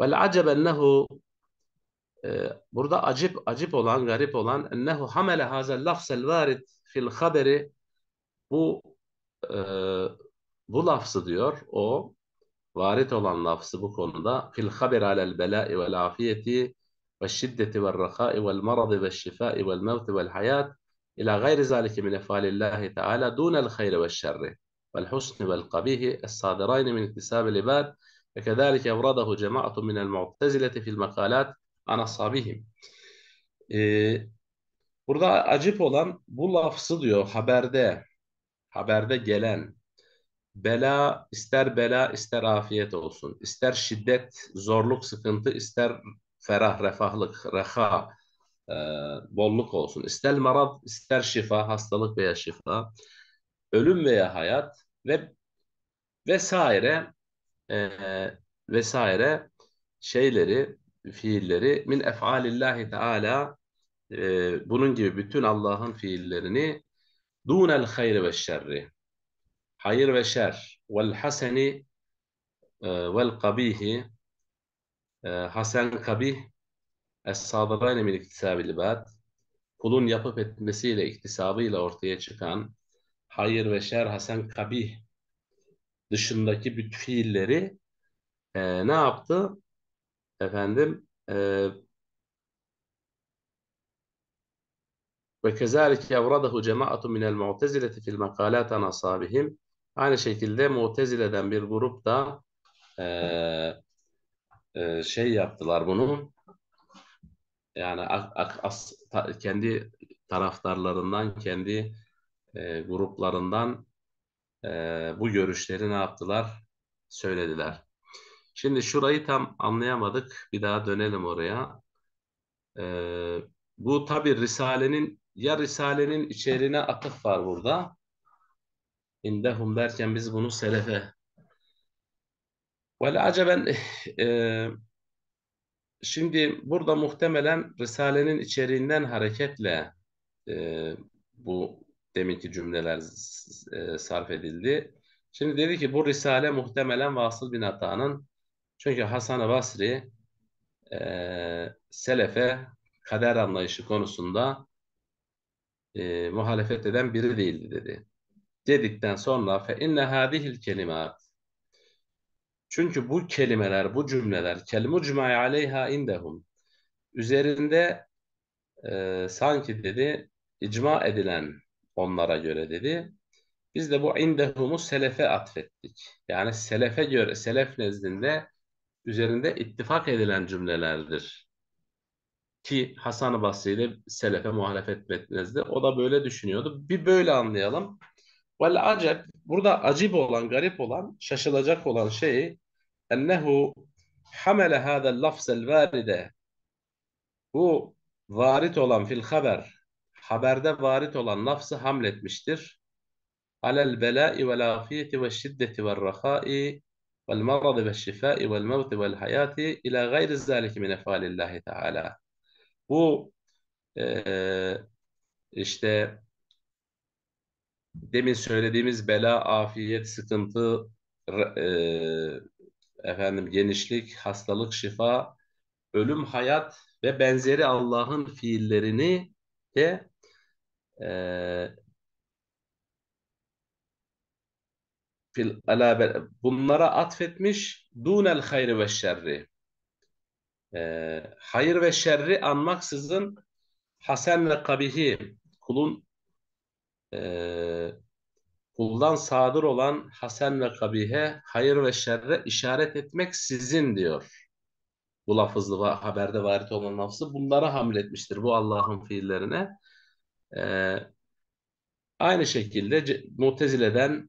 Vel acebe burada acip acip olan, garip olan ennehu hamele hazel lafzel varid fil haberi bu e, bu lafzı diyor o varit olan lafzı bu konuda fil haber alel belai vel afiyeti ve şiddeti vel rakai vel maradi ve şifai vel mevti vel hayat ila gayri zalike min efalillahi teala dunel hayre ve şerri vel husni vel kabihi es sadirayni min iktisab ibad ve kezalike evradahu cema'atu minel mu'tezileti fil makalat anasabihim. Ee, burada acip olan bu lafzı diyor haberde, haberde gelen bela ister bela ister afiyet olsun. ister şiddet, zorluk, sıkıntı, ister ferah, refahlık, reha, e, bolluk olsun. İster marad, ister şifa, hastalık veya şifa, ölüm veya hayat ve vesaire e, vesaire şeyleri fiilleri min ef'alillahi teala e, bunun gibi bütün Allah'ın fiillerini dunel hayri ve şerri hayır ve şer vel haseni e, vel kabihi e, hasen kabih es-sabirayne min iktisabil ibad kulun yapıp etmesiyle iktisabıyla ortaya çıkan hayır ve şer hasen kabih dışındaki bütün fiilleri e, ne yaptı? Efendim e, ve kezalike evradahu cemaatun minel mu'tezileti fil makalat an asabihim. Aynı şekilde mu'tezile'den bir grup da e, e, şey yaptılar bunu. Yani ak, as, ta, kendi taraftarlarından, kendi e, gruplarından e, bu görüşleri ne yaptılar? Söylediler. Şimdi şurayı tam anlayamadık. Bir daha dönelim oraya. Ee, bu tabi Risale'nin ya Risale'nin içeriğine atıf var burada. İndehum derken biz bunu selefe. Vel aceben e, şimdi burada muhtemelen Risale'nin içeriğinden hareketle e, bu deminki cümleler e, sarf edildi. Şimdi dedi ki bu Risale muhtemelen Vasıl bin Ata'nın çünkü Hasan-ı Basri e, Selefe kader anlayışı konusunda e, muhalefet eden biri değildi dedi. Dedikten sonra fe inne hadihil kelimat çünkü bu kelimeler, bu cümleler kelimu cümai aleyha indehum üzerinde e, sanki dedi icma edilen onlara göre dedi. Biz de bu indehumu selefe atfettik. Yani selefe göre, selef nezdinde üzerinde ittifak edilen cümlelerdir. Ki Hasan-ı Basri ile Selefe muhalefet metnezdi. O da böyle düşünüyordu. Bir böyle anlayalım. Vel acep, burada acip olan, garip olan, şaşılacak olan şey ennehu hamele hâzel lafzel varide bu varit olan fil haber haberde varit olan lafzı hamletmiştir. Alel belai ve lâfiyeti ve şiddeti ve rahâi والمرض والشفاء والموت والحياة إلى غير ذلك من أفعال الله Teala. Bu e, işte demin söylediğimiz bela, afiyet, sıkıntı, e, efendim genişlik, hastalık, şifa, ölüm, hayat ve benzeri Allah'ın fiillerini de e, fil ala bunlara atfetmiş dunel hayri ve şerri. E, hayır ve şerri anmaksızın hasen ve kabihi kulun e, kuldan sadır olan hasen ve kabihe hayır ve şerre işaret etmek sizin diyor. Bu lafızlı haberde varit olan lafızı, bunlara hamletmiştir bu Allah'ın fiillerine. E, aynı şekilde Mutezile'den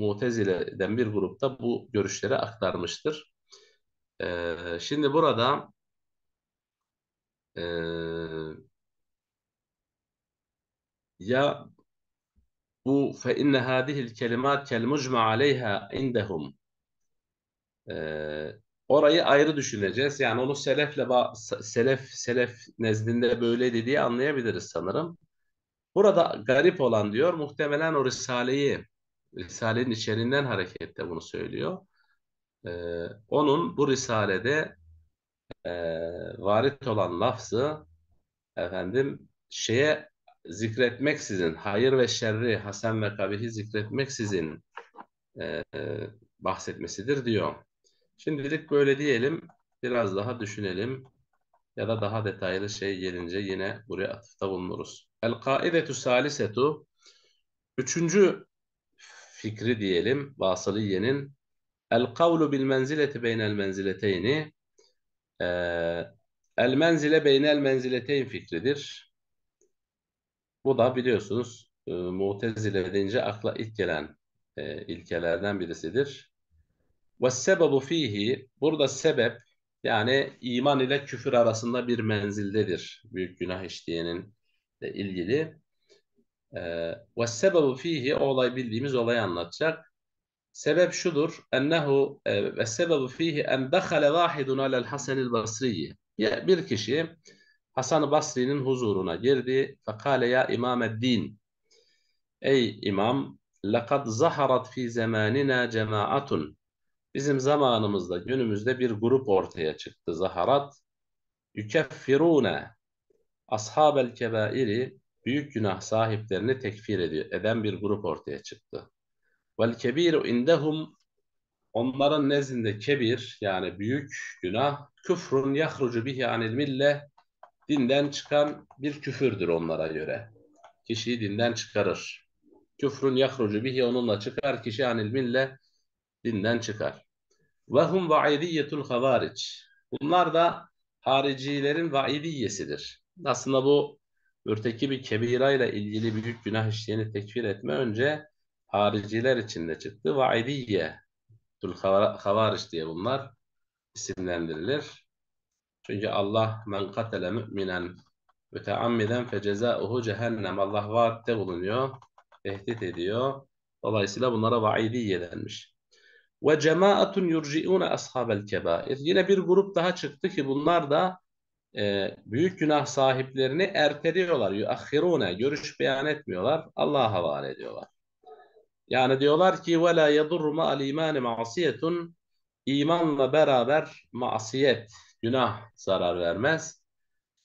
Mutezile'den bir grupta bu görüşleri aktarmıştır. Ee, şimdi burada e, ya bu fe inne hadihil kelimat kel mucma aleyha indehum e, orayı ayrı düşüneceğiz. Yani onu selefle selef selef nezdinde böyle dediği anlayabiliriz sanırım. Burada garip olan diyor muhtemelen o risaleyi Risalenin içeriğinden hareketle bunu söylüyor. E, onun bu risalede e, varit olan lafzı efendim şeye zikretmek sizin hayır ve şerri, Hasan ve kabihi zikretmek sizin e, e, bahsetmesidir diyor. Şimdilik böyle diyelim. Biraz daha düşünelim. Ya da daha detaylı şey gelince yine buraya atıfta bulunuruz. El kaidetu salisetu Üçüncü fikri diyelim Vasiliye'nin El kavlu bil menzileti beynel menzileteyni e, El menzile beynel menzileteyn fikridir. Bu da biliyorsunuz e, Mu'tezile deyince akla ilk gelen e, ilkelerden birisidir. Ve sebebu fihi burada sebep yani iman ile küfür arasında bir menzildedir. Büyük günah işleyenin ilgili. Ee, ve sebebu fihi o olay bildiğimiz olayı anlatacak. Sebep şudur. Ennehu e, ve sebebu fihi en dehale vahidun alel hasenil basriyi. Bir kişi Hasan-ı Basri'nin huzuruna girdi. Fekale ya imam din. Ey imam, lekad zaharat fi zamanina cemaatun. Bizim zamanımızda, günümüzde bir grup ortaya çıktı. Zaharat yükeffirune ashabel kebairi büyük günah sahiplerini tekfir eden bir grup ortaya çıktı. Vel kebiru indehum onların nezdinde kebir yani büyük günah küfrun yahrucu bihi anil mille dinden çıkan bir küfürdür onlara göre. Kişiyi dinden çıkarır. Küfrün yahrucu bihi onunla çıkar. Kişi anil mille dinden çıkar. Ve hum vaidiyetul havariç. Bunlar da haricilerin vaidiyesidir. Aslında bu Mürteki kebira ile ilgili büyük günah işleyeni tekfir etme önce hariciler içinde çıktı. Vaidiye, havariş diye bunlar isimlendirilir. Çünkü Allah men katele müminen müteammiden fecezauhu cehennem. Allah vaatte bulunuyor, tehdit ediyor. Dolayısıyla bunlara vaidiye denmiş. Ve cemaatun yurciune ashabel kebair. Yine bir grup daha çıktı ki bunlar da e, büyük günah sahiplerini erteliyorlar. Yuakhirune, görüş beyan etmiyorlar. Allah'a havale ediyorlar. Yani diyorlar ki ve la yedurru ma'al imani ma'siyetun imanla beraber masiyet, günah zarar vermez.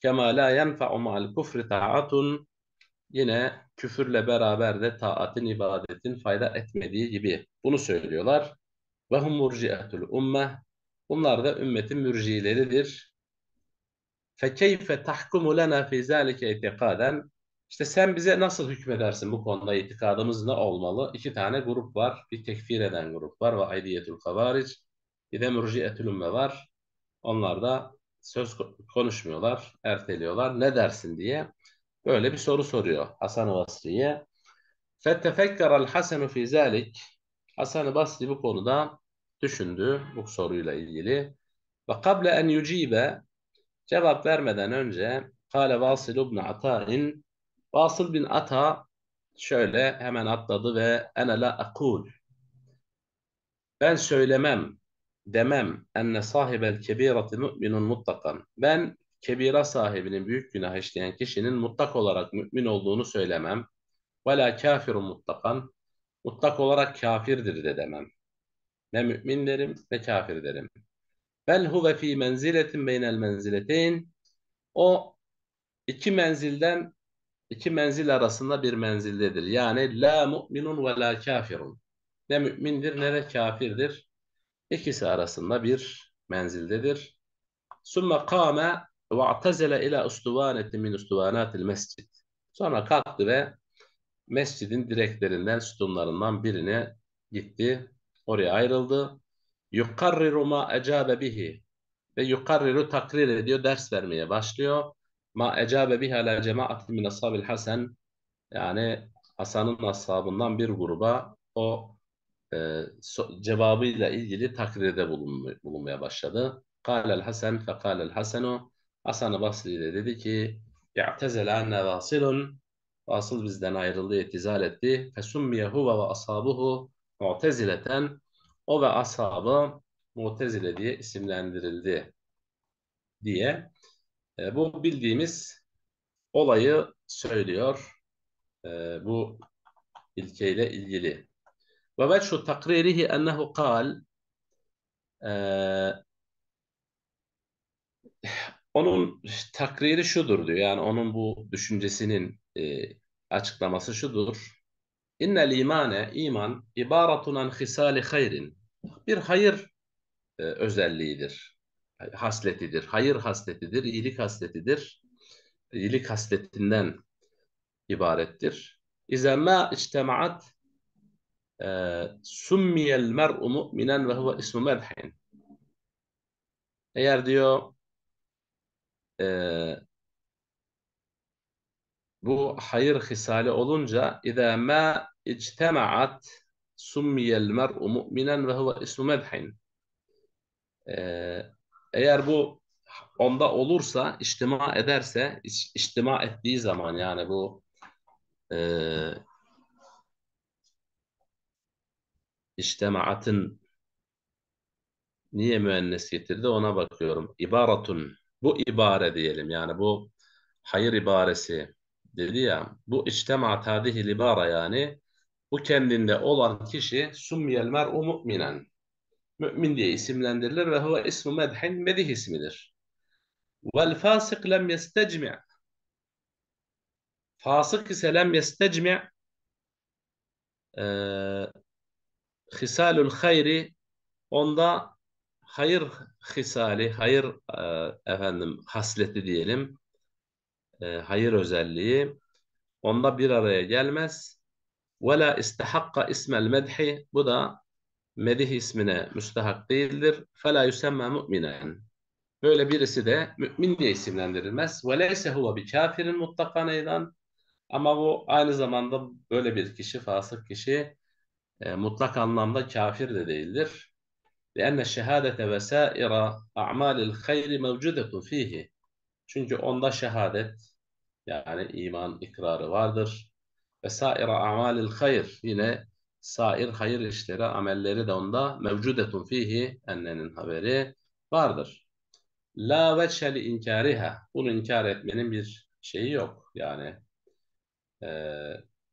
Kema la yenfa'u ma'al kufri ta'atun yine küfürle beraber de taatin, ibadetin fayda etmediği gibi. Bunu söylüyorlar. Ve hum murci'etul ummeh. Bunlar da ümmetin mürcileridir. فَكَيْفَ تَحْكُمُ لَنَا فِي ذَٰلِكَ اِتِقَادًا İşte sen bize nasıl hükmedersin bu konuda itikadımız ne olmalı? İki tane grup var. Bir tekfir eden grup var ve aidiyetül kavaric. Bir de mürciyetül ümme var. Onlar da söz konuşmuyorlar, erteliyorlar. Ne dersin diye böyle bir soru soruyor Hasan-ı Basri'ye. فَتَفَكَّرَ الْحَسَنُ فِي ذَٰلِكَ Hasan-ı Basri bu konuda düşündü bu soruyla ilgili. Ve kable en yucibe Cevap vermeden önce Kale Vasıl ibn Ata'in Vasıl bin Ata şöyle hemen atladı ve ene la akul. Ben söylemem, demem enne sahibel kebirati müminun muttakan. Ben kebira sahibinin büyük günah işleyen kişinin mutlak olarak mümin olduğunu söylemem. Ve la kafirun mutlakan. Mutlak olarak kafirdir de demem. Ne mümin derim ne kafir derim. Bel huve fi menziletin beynel menziletin. O iki menzilden iki menzil arasında bir menzildedir. Yani la mu'minun ve la kafirun. Ne mümindir ne de kafirdir. İkisi arasında bir menzildedir. Sümme kâme ve atazele ila ustuvanetin min ustuvanatil mescid. Sonra kalktı ve mescidin direklerinden, sütunlarından birine gitti. Oraya ayrıldı yukarriru ma ecabe bihi ve yukarriru takrir ediyor ders vermeye başlıyor. Ma ecabe bihi ala cemaatin min ashabil hasen yani Hasan'ın ashabından bir gruba o e, so, cevabıyla ilgili takrirde bulunmaya, bulunmaya başladı. Kâlel Hasan fe kâlel Hasanu Hasan-ı Basri de dedi ki İ'tezel anne vasilun Vasıl bizden ayrıldı, itizal etti. Fesummiye huve ve ashabuhu mu'tezileten o ve ashabı Mutezile diye isimlendirildi diye e, bu bildiğimiz olayı söylüyor e, bu ilkeyle ilgili. Ve veçhu takririhi ennehu kal e, onun takriri şudur diyor. Yani onun bu düşüncesinin e, açıklaması şudur. İnnel imane, iman, ibaratun an hisali hayrin. Bir hayır e, özelliğidir, hasletidir. Hayır hasletidir, iyilik hasletidir. İyilik hasletinden ibarettir. İze ma içtemaat e, summiyel mer'u mu'minen ve huve ismu medhin. Eğer diyor e, bu hayır hisali olunca اِذَا مَا اِجْتَمَعَتْ سُمِّيَ الْمَرْءُ مُؤْمِنًا وَهُوَ اسْمُ مَدْحٍ Eğer bu onda olursa, içtima ederse, iç, içtima ettiği zaman yani bu e, içtimaatın niye müennes getirdi ona bakıyorum. İbaratun. Bu ibare diyelim yani bu hayır ibaresi dedi ya bu içtemaat tadihi libara yani bu kendinde olan kişi summiyel mer'u mu'minen mümin diye isimlendirilir ve huve ismu medhin medih ismidir. Vel fasık lem yestecmi' fasık ise lem yestecmi' ee, hisalul hayri onda hayır hisali, hayır e, efendim hasleti diyelim e, hayır özelliği onda bir araya gelmez. Ve la istahakka ismel medhi bu da medih ismine müstahak değildir. Fela yusemma mu'minen. Böyle birisi de mümin diye isimlendirilmez. Ve leyse huve bi kafirin mutlakan eydan. Ama bu aynı zamanda böyle bir kişi, fasık kişi e, mutlak anlamda kafir de değildir. لأن الشهادة وسائر أعمال الخير موجودة فيه. Çünkü onda şehadet yani iman ikrarı vardır. Ve saira amalil hayır yine sair hayır işleri, amelleri de onda mevcudetun fihi annenin haberi vardır. La veçeli inkariha. Bunu inkar etmenin bir şeyi yok. Yani e,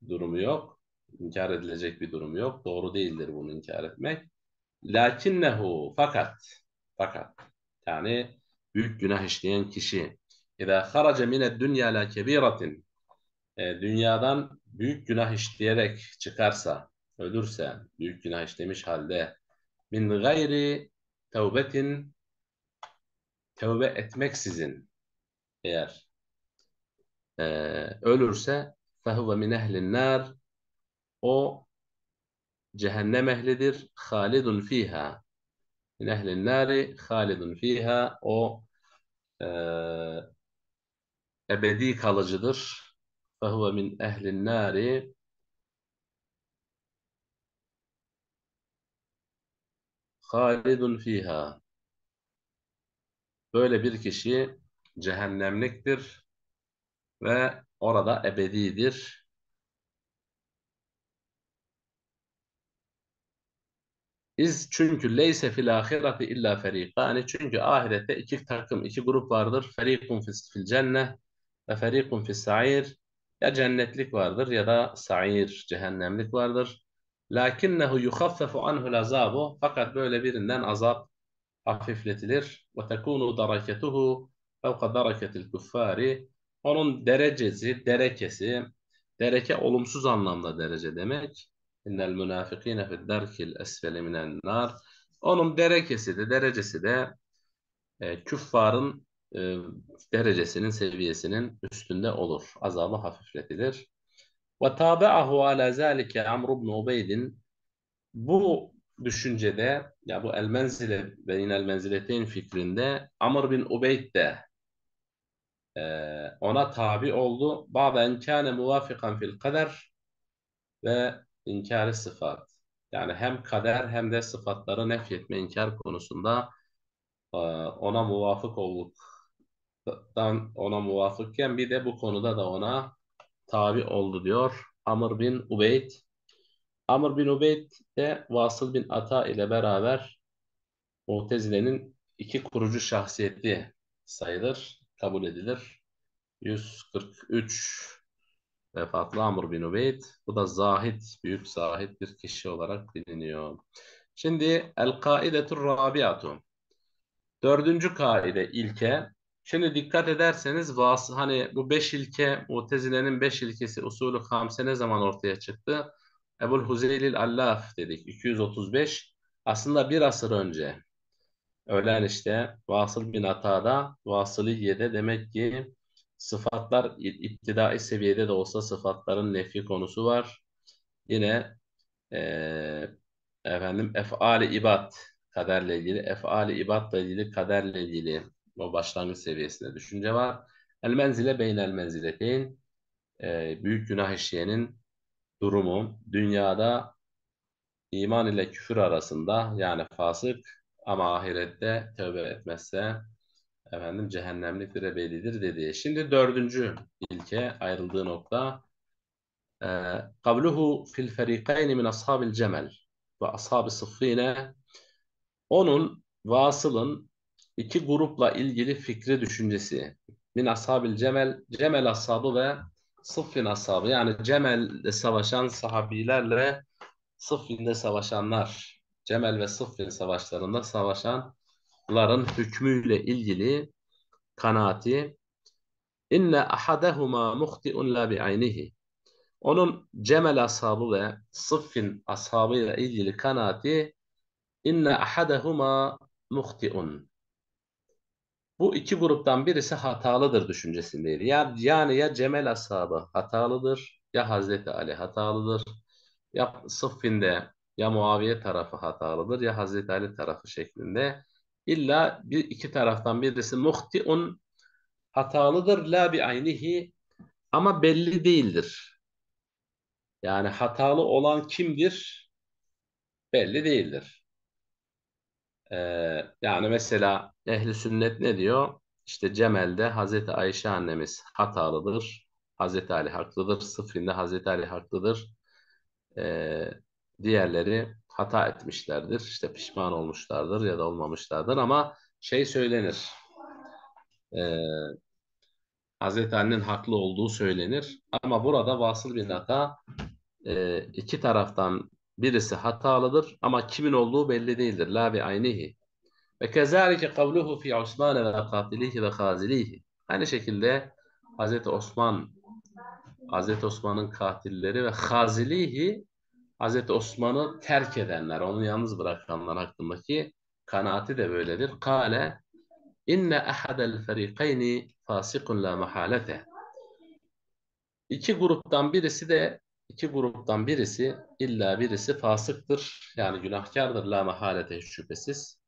durumu yok. İnkar edilecek bir durum yok. Doğru değildir bunu inkar etmek. Lakinnehu fakat fakat yani büyük günah işleyen kişi اِذَا خَرَجَ مِنَ الدُّنْيَا لَا كَب۪يرَةٍ e, Dünyadan büyük günah işleyerek çıkarsa, ölürse, büyük günah işlemiş halde min gayri tevbetin tevbe etmeksizin eğer e, ölürse fehuve min ehlin nar o cehennem ehlidir halidun fiha min ehlin nari halidun fiha o e, ebedi kalıcıdır. فَهُوَ مِنْ اَهْلِ النَّارِ halidun fiha. Böyle bir kişi cehennemliktir ve orada ebedidir. Biz çünkü leyse fil ahireti illa ferikani. Çünkü ahirette iki takım, iki grup vardır. Ferikun fil cenne. Ve ferikun fis sair ya cennetlik vardır ya da sair cehennemlik vardır. Lakinnehu yukhaffafu anhul azabu fakat böyle birinden azap hafifletilir. Ve tekunu daraketuhu fevka daraketil kuffari onun derecesi, derekesi, dereke olumsuz anlamda derece demek. İnnel münafikine fid derkil esfeli minen nar. Onun derekesi de, derecesi de e, küffarın e, derecesinin seviyesinin üstünde olur. Azabı hafifletilir. Ve tabe'ahu ala zalike Amr ibn Ubeyd'in bu düşüncede ya bu el menzile ve inel menzileteyn fikrinde Amr bin Ubeyd de e, ona tabi oldu. Baben kâne muvafikan fil kader ve inkâri sıfat. Yani hem kader hem de sıfatları nefretme inkar konusunda e, ona muvafık olduk dan ona muvafıkken bir de bu konuda da ona tabi oldu diyor. Amr bin Ubeyd. Amr bin Ubeyd de Vasıl bin Ata ile beraber Mu'tezile'nin iki kurucu şahsiyeti sayılır, kabul edilir. 143 vefatlı Amr bin Ubeyd. Bu da zahit, büyük zahit bir kişi olarak biliniyor. Şimdi El-Kaidetur Rabiatu. Dördüncü kaide, ilke. Şimdi dikkat ederseniz vas hani bu beş ilke, Mutezile'nin beş ilkesi usulü hamse ne zaman ortaya çıktı? Ebul Huzeylil Allaf dedik 235. Aslında bir asır önce. Öğlen işte Vasıl bin Ata'da, Vasıliye'de demek ki sıfatlar iptidai seviyede de olsa sıfatların nefi konusu var. Yine e, efendim efali ibad kaderle ilgili, efali ibadla ilgili kaderle ilgili o başlangıç seviyesinde düşünce var. El menzile beynel menzileteyn e, büyük günah işleyenin durumu dünyada iman ile küfür arasında yani fasık ama ahirette tövbe etmezse efendim cehennemlik ve bellidir dediği. Şimdi dördüncü ilke ayrıldığı nokta e, kabluhu fil ferikayni min ashabil cemel ve ashabi sıffine onun vasılın iki grupla ilgili fikri düşüncesi. Min ashabil cemel, cemel ashabı ve sıffin ashabı. Yani cemel'de savaşan sahabilerle sıffinde savaşanlar. Cemel ve sıffin savaşlarında savaşanların hükmüyle ilgili kanaati. İnne ahadehuma muhti'un la bi'aynihi. Onun Cemel ashabı ve Sıffin ashabıyla ilgili kanaati inne ahadehuma muhti'un bu iki gruptan birisi hatalıdır düşüncesindeydi. Ya, yani ya Cemel ashabı hatalıdır ya Hazreti Ali hatalıdır ya Sıffin'de ya Muaviye tarafı hatalıdır ya Hazreti Ali tarafı şeklinde. İlla bir iki taraftan birisi muhtiun hatalıdır la bi aynihi ama belli değildir. Yani hatalı olan kimdir? Belli değildir. Ee, yani mesela ehli sünnet ne diyor? İşte Cemel'de Hazreti Ayşe annemiz hatalıdır. Hazreti Ali haklıdır. Sıfrin'de Hazreti Ali haklıdır. Ee, diğerleri hata etmişlerdir. İşte pişman olmuşlardır ya da olmamışlardır ama şey söylenir. Ee, Hazreti Ali'nin haklı olduğu söylenir. Ama burada Vasıl bir Ata e, iki taraftan birisi hatalıdır ama kimin olduğu belli değildir. La bi aynihi. Ve kezalike kavluhu fi Osman ve katilihi ve kazilihi. Aynı şekilde Hazreti Osman Hazreti Osman'ın katilleri ve hazilihi Hazreti Osman'ı terk edenler, onu yalnız bırakanlar hakkındaki kanaati de böyledir. Kale inne ahadel ferikayni fasikun la mahalete. İki gruptan birisi de iki gruptan birisi illa birisi fasıktır. Yani günahkardır la mehalete şüphesiz.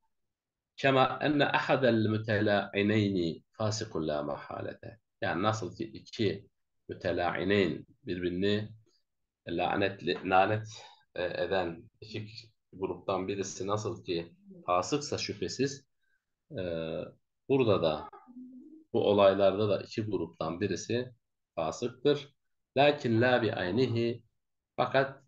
Kema enne ahadel mütelâineyni fasikun la mehalete. Yani nasıl ki iki mütelâineyn birbirini lanetli, lanet e, eden iki gruptan birisi nasıl ki fasıksa şüphesiz e, burada da bu olaylarda da iki gruptan birisi fasıktır. Lakin la bi aynihi fakat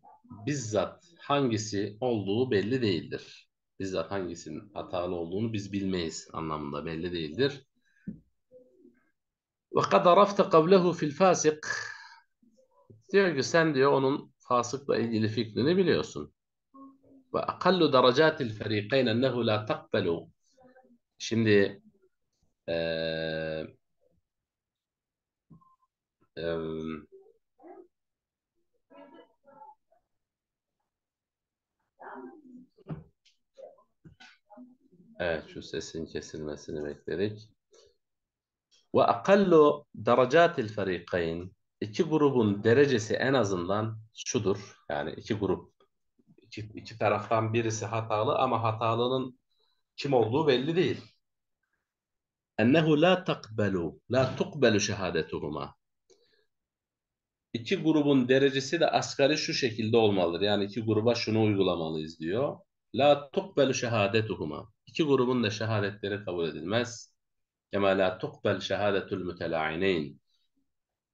bizzat hangisi olduğu belli değildir. Bizzat hangisinin hatalı olduğunu biz bilmeyiz anlamında belli değildir. Ve kad arafta kavlehu fil fasık diyor ki sen diyor onun fasıkla ilgili fikrini biliyorsun. Ve akallu deracatil fariqayn ennehu la takbalu. Şimdi eee Evet şu sesin kesilmesini bekledik. Ve akallu deracatil fariqayn iki grubun derecesi en azından şudur. Yani iki grup iki, iki taraftan birisi hatalı ama hatalının kim olduğu belli değil. Ennehu la takbelu la tukbelu şehadetuhuma. İki grubun derecesi de asgari şu şekilde olmalıdır. Yani iki gruba şunu uygulamalıyız diyor. La tukbelu şehadetuhuma. İki grubun da şehadetleri kabul edilmez. Kema la tukbel şehadetul mütelâineyn.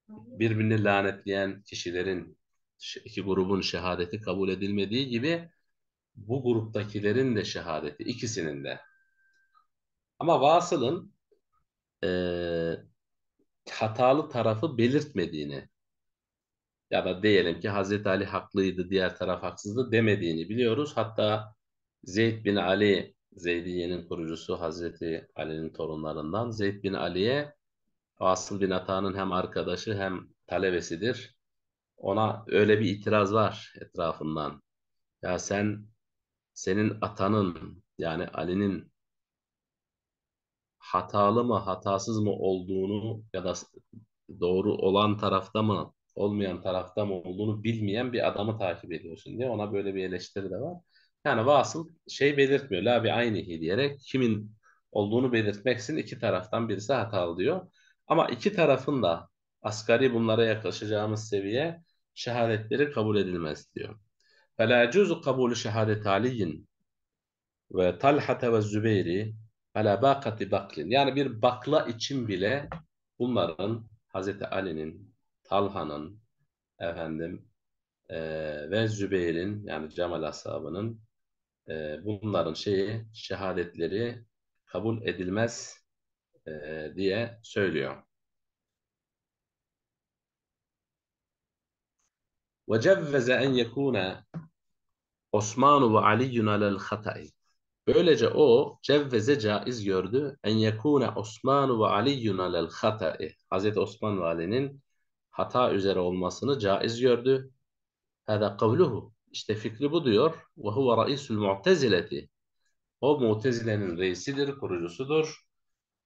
Birbirini lanetleyen kişilerin, iki grubun şehadeti kabul edilmediği gibi bu gruptakilerin de şehadeti, ikisinin de. Ama Vasıl'ın e, hatalı tarafı belirtmediğini ya da diyelim ki Hazreti Ali haklıydı, diğer taraf haksızdı demediğini biliyoruz. Hatta Zeyd bin Ali Zeydiye'nin kurucusu Hazreti Ali'nin torunlarından Zeyd bin Ali'ye Asıl bin Ata'nın hem arkadaşı hem talebesidir. Ona öyle bir itiraz var etrafından. Ya sen senin atanın yani Ali'nin hatalı mı hatasız mı olduğunu ya da doğru olan tarafta mı olmayan tarafta mı olduğunu bilmeyen bir adamı takip ediyorsun diye ona böyle bir eleştiri de var. Yani vasıl şey belirtmiyor. La bi aynihi diyerek kimin olduğunu belirtmeksin iki taraftan birisi hatalı diyor. Ama iki tarafın da asgari bunlara yaklaşacağımız seviye şehadetleri kabul edilmez diyor. kabulü يَجُوزُ قَبُولُ ve عَلِيٍّ ve وَالزُّبَيْرِ فَلَا bakati baklin. Yani bir bakla için bile bunların Hazreti Ali'nin, Talha'nın, efendim e, ve Zübeyir'in yani Cemal ashabının e, bunların şeyi şehadetleri kabul edilmez e, diye söylüyor. وَجَوَّزَ اَنْ يَكُونَ Osman ve Ali alel Böylece o cevveze caiz gördü. En yekune Osman ve Ali alel hata'i. Hazreti Osman ve Ali'nin hata üzere olmasını caiz gördü. Hada kavluhu. İşte fikri bu diyor. Ve huve raisul mu'tezileti. O mu'tezilenin reisidir, kurucusudur.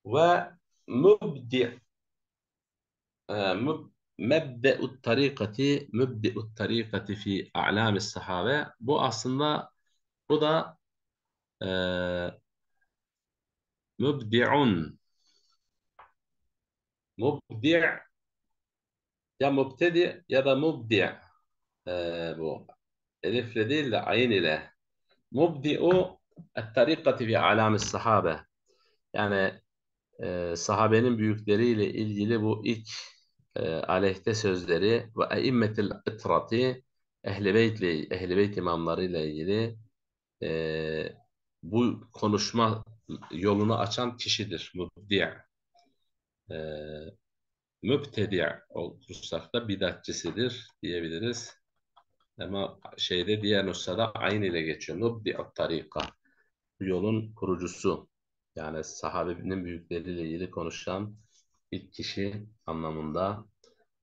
Ve mübdi e, müb, mebde'ut tarikati mübde'ut tarikati fi a'lamis sahabe. Bu aslında bu da e, mübdi'un mübdi' ya mübtedi ya da mübdi' e, bu elifle değil de ayin ile. Mubdi'u ettarikati bi alamis sahabe. Yani e, sahabenin büyükleriyle ilgili bu ilk e, aleyhte sözleri ve eimmetil itrati ehli beytli, ehli beyt imamlarıyla ilgili e, bu konuşma yolunu açan kişidir. Mubdi'a. E, mübtedi' o kursakta bidatçisidir diyebiliriz. Ama şeyde diğer nüshada aynı ile geçiyor. Nubbi at-tarika. Yolun kurucusu. Yani sahabenin büyükleriyle ilgili konuşan ilk kişi anlamında.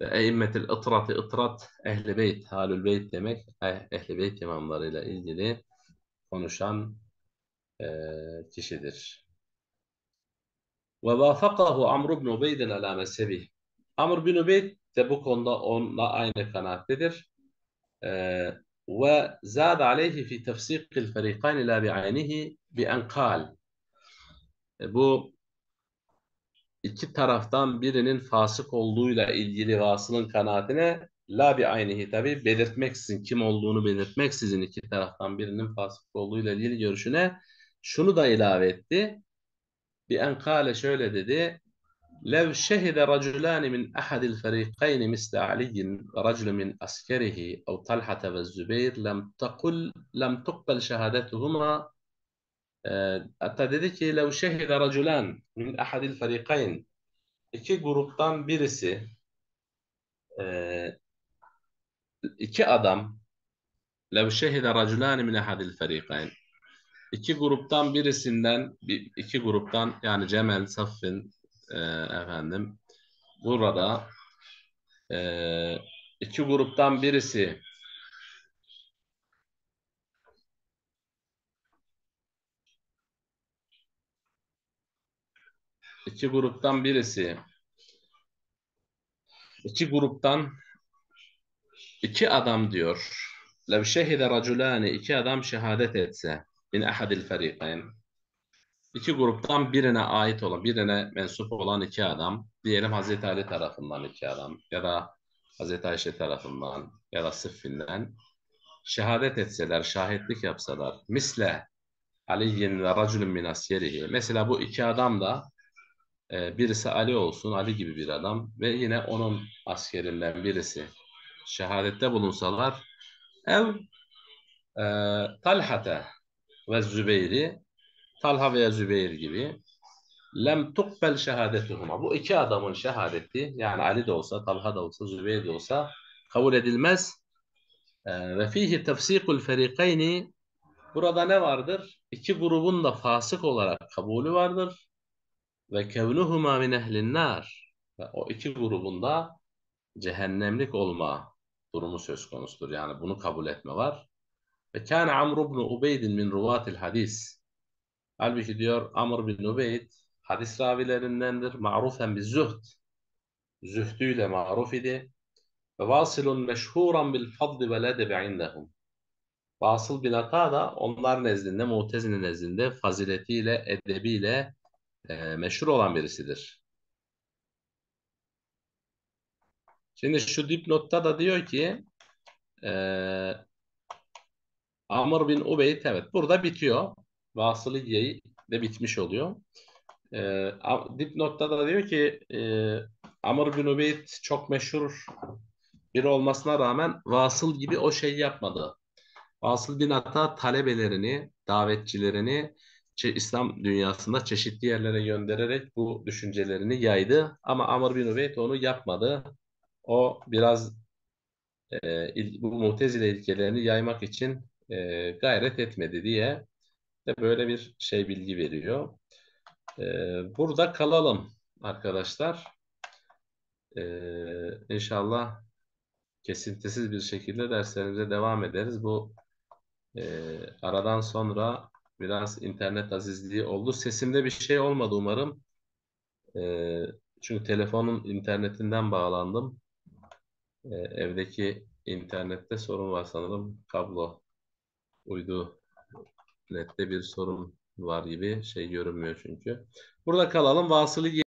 Ve eimmetil ıtrati ıtrat ehli beyt, halül beyt demek eh, ehli beyt imamlarıyla ilgili konuşan e, kişidir. Ve vafakahu Amr ibn Ubeyd'in ala mezhebih. Amr bin Ubeyd de bu konuda onunla aynı kanaattedir. وزاد عليه في تفسيق الفريقين لا بعينه بأن قال bu iki taraftan birinin fasık olduğuyla ilgili vasılın kanaatine la bi aynihi tabi belirtmeksizin kim olduğunu belirtmeksizin iki taraftan birinin fasık olduğuyla ilgili görüşüne şunu da ilave etti. Bir enkale şöyle dedi. لو شهد رجلان من أحد الفريقين مثل علي رجل من أسكره أو طلحة والزبير لم تقل لم تقبل شهادتهما dedi آه، لو شهد رجلان من أحد الفريقين iki gruptan birisi iki adam لو شهد رجلان من أحد الفريقين iki gruptan birisinden iki gruptan yani Cemal Safin e, efendim burada e, iki gruptan birisi iki gruptan birisi iki gruptan iki adam diyor. Lev şehide raculani iki adam şehadet etse min ahadil fariqayn iki gruptan birine ait olan, birine mensup olan iki adam, diyelim Hazreti Ali tarafından iki adam ya da Hazreti Ayşe tarafından ya da Sıffin'den şehadet etseler, şahitlik yapsalar, misle Ali'yin ve racülün min asyerihi. Mesela bu iki adam da e, birisi Ali olsun, Ali gibi bir adam ve yine onun askerinden birisi şehadette bulunsalar ev e, Talhate ve Zübeyri Talha veya Zübeyir gibi lem tukbel şehadetuhuma. Bu iki adamın şehadeti yani Ali de olsa, Talha da olsa, Zübeyir de olsa kabul edilmez. Ee, ve fihi tefsikul ferikayni Burada ne vardır? İki grubun da fasık olarak kabulü vardır. Ve kevnuhuma min ehlinnar. Ve o iki grubun da cehennemlik olma durumu söz konusudur. Yani bunu kabul etme var. Ve kâne Amr ibn Ubeydin min ruvatil hadis. Halbuki diyor Amr bin Ubeyd hadis ravilerindendir. Ma'rufen bir zühd. Zühdüyle maruf idi. Ve vasilun meşhuran bil fadli ve ledebi indehum. Vasıl bin Ata da onlar nezdinde, Mu'tezine nezdinde faziletiyle, edebiyle e, meşhur olan birisidir. Şimdi şu dipnotta da diyor ki e, Amr bin Ubeyd evet burada bitiyor. Vasıliye'yi de bitmiş oluyor. E, dipnotta da diyor ki e, Amr bin Ubeyd çok meşhur bir olmasına rağmen Vasıl gibi o şeyi yapmadı. Vasıl bin Ata talebelerini, davetçilerini İslam dünyasında çeşitli yerlere göndererek bu düşüncelerini yaydı. Ama Amr bin Ubeyd onu yapmadı. O biraz e, bu mutezile ilkelerini yaymak için e, gayret etmedi diye de böyle bir şey bilgi veriyor. Ee, burada kalalım arkadaşlar. Ee, inşallah kesintisiz bir şekilde derslerimize devam ederiz. Bu e, aradan sonra biraz internet azizliği oldu. Sesimde bir şey olmadı umarım. Ee, çünkü telefonun internetinden bağlandım. Ee, evdeki internette sorun var sanırım. Kablo uydu nette bir sorun var gibi şey görünmüyor çünkü. Burada kalalım. Vasılı